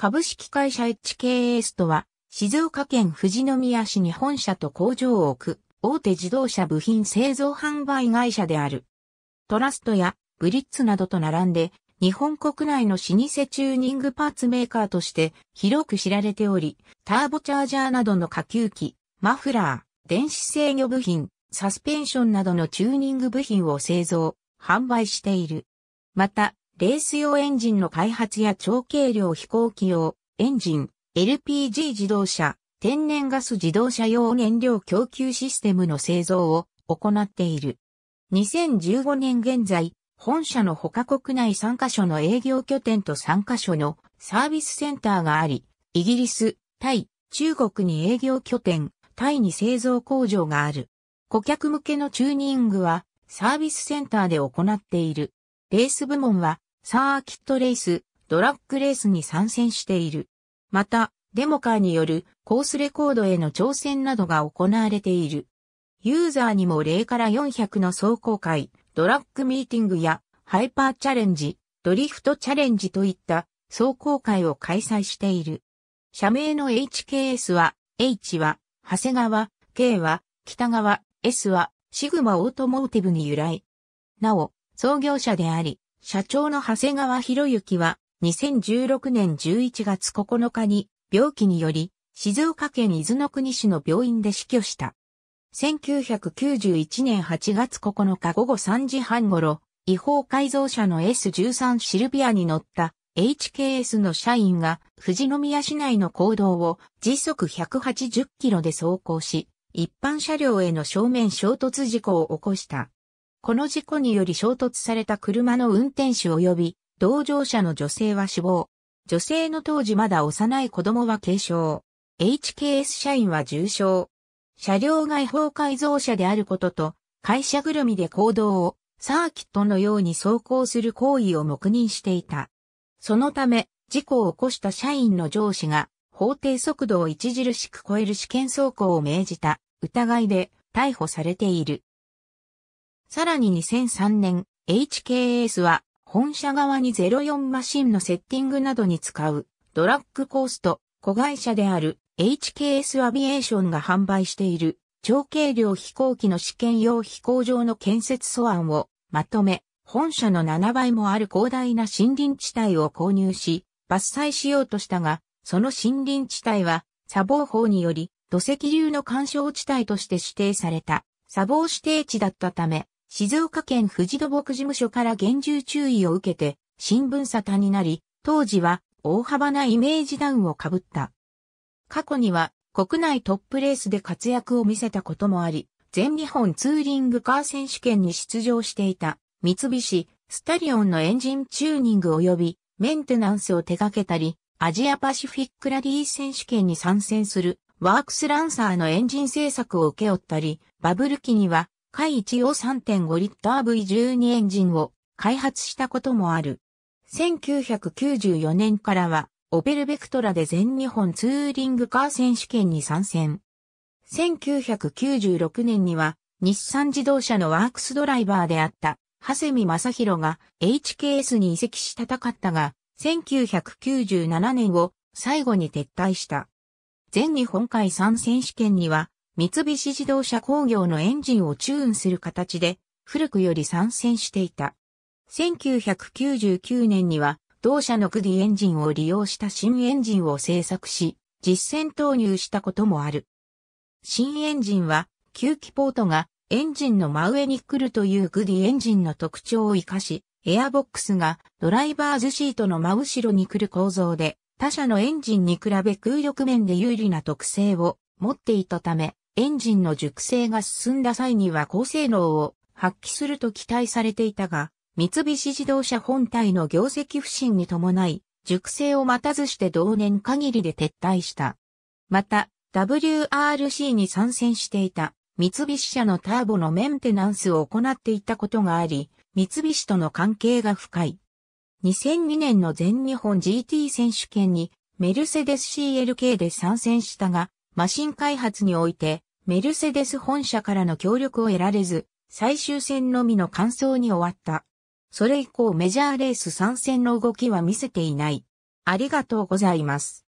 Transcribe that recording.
株式会社 HKS とは、静岡県富士宮市に本社と工場を置く、大手自動車部品製造販売会社である。トラストやブリッツなどと並んで、日本国内の老舗チューニングパーツメーカーとして広く知られており、ターボチャージャーなどの下級機、マフラー、電子制御部品、サスペンションなどのチューニング部品を製造、販売している。また、レース用エンジンの開発や超軽量飛行機用、エンジン、LPG 自動車、天然ガス自動車用燃料供給システムの製造を行っている。2015年現在、本社の他国内3カ所の営業拠点と3カ所のサービスセンターがあり、イギリス、タイ、中国に営業拠点、タイに製造工場がある。顧客向けのチューニングはサービスセンターで行っている。レース部門はサーキットレース、ドラッグレースに参戦している。また、デモカーによるコースレコードへの挑戦などが行われている。ユーザーにも0から400の走行会、ドラッグミーティングやハイパーチャレンジ、ドリフトチャレンジといった走行会を開催している。社名の HKS は、H は、長谷川、K は、北川、S は、シグマオートモーティブに由来。なお、創業者であり、社長の長谷川博之は、2016年11月9日に、病気により、静岡県伊豆の国市の病院で死去した。1991年8月9日午後3時半頃、違法改造車の S13 シルビアに乗った HKS の社員が富士宮市内の公道を時速180キロで走行し、一般車両への正面衝突事故を起こした。この事故により衝突された車の運転手及び同乗者の女性は死亡。女性の当時まだ幼い子供は軽傷。HKS 社員は重傷。車両外法改造車であることと、会社ぐるみで行動をサーキットのように走行する行為を黙認していた。そのため、事故を起こした社員の上司が法定速度を著しく超える試験走行を命じた疑いで逮捕されている。さらに2003年、HKS は本社側に04マシンのセッティングなどに使うドラッグコースト、子会社である HKS アビエーションが販売している超軽量飛行機の試験用飛行場の建設素案をまとめ、本社の7倍もある広大な森林地帯を購入し、伐採しようとしたが、その森林地帯は、砂防法により、土石流の干渉地帯として指定された、砂防指定地だったため、静岡県富士土木事務所から厳重注意を受けて、新聞沙汰になり、当時は大幅なイメージダウンをかぶった。過去には国内トップレースで活躍を見せたこともあり、全日本ツーリングカー選手権に出場していた三菱スタリオンのエンジンチューニング及びメンテナンスを手掛けたり、アジアパシフィックラリー選手権に参戦するワークスランサーのエンジン制作を受け負ったり、バブル期には海一を3.5リッター V12 エンジンを開発したこともある。1994年からは、オペルベクトラで全日本ツーリングカー選手権に参戦。1996年には、日産自動車のワークスドライバーであった、長谷見正宏が HKS に移籍し戦ったが、1997年を最後に撤退した。全日本海3選手権には三菱自動車工業のエンジンをチューンする形で、古くより参戦していた。1999年には、同社のクディエンジンを利用した新エンジンを製作し、実戦投入したこともある。新エンジンは、吸気ポートがエンジンの真上に来るというグディエンジンの特徴を活かし、エアボックスがドライバーズシートの真後ろに来る構造で、他社のエンジンに比べ空力面で有利な特性を持っていたため、エンジンの熟成が進んだ際には高性能を発揮すると期待されていたが、三菱自動車本体の業績不振に伴い、熟成を待たずして同年限りで撤退した。また、WRC に参戦していた三菱車のターボのメンテナンスを行っていたことがあり、三菱との関係が深い。2002年の全日本 GT 選手権にメルセデス CLK で参戦したが、マシン開発においてメルセデス本社からの協力を得られず、最終戦のみの完走に終わった。それ以降メジャーレース参戦の動きは見せていない。ありがとうございます。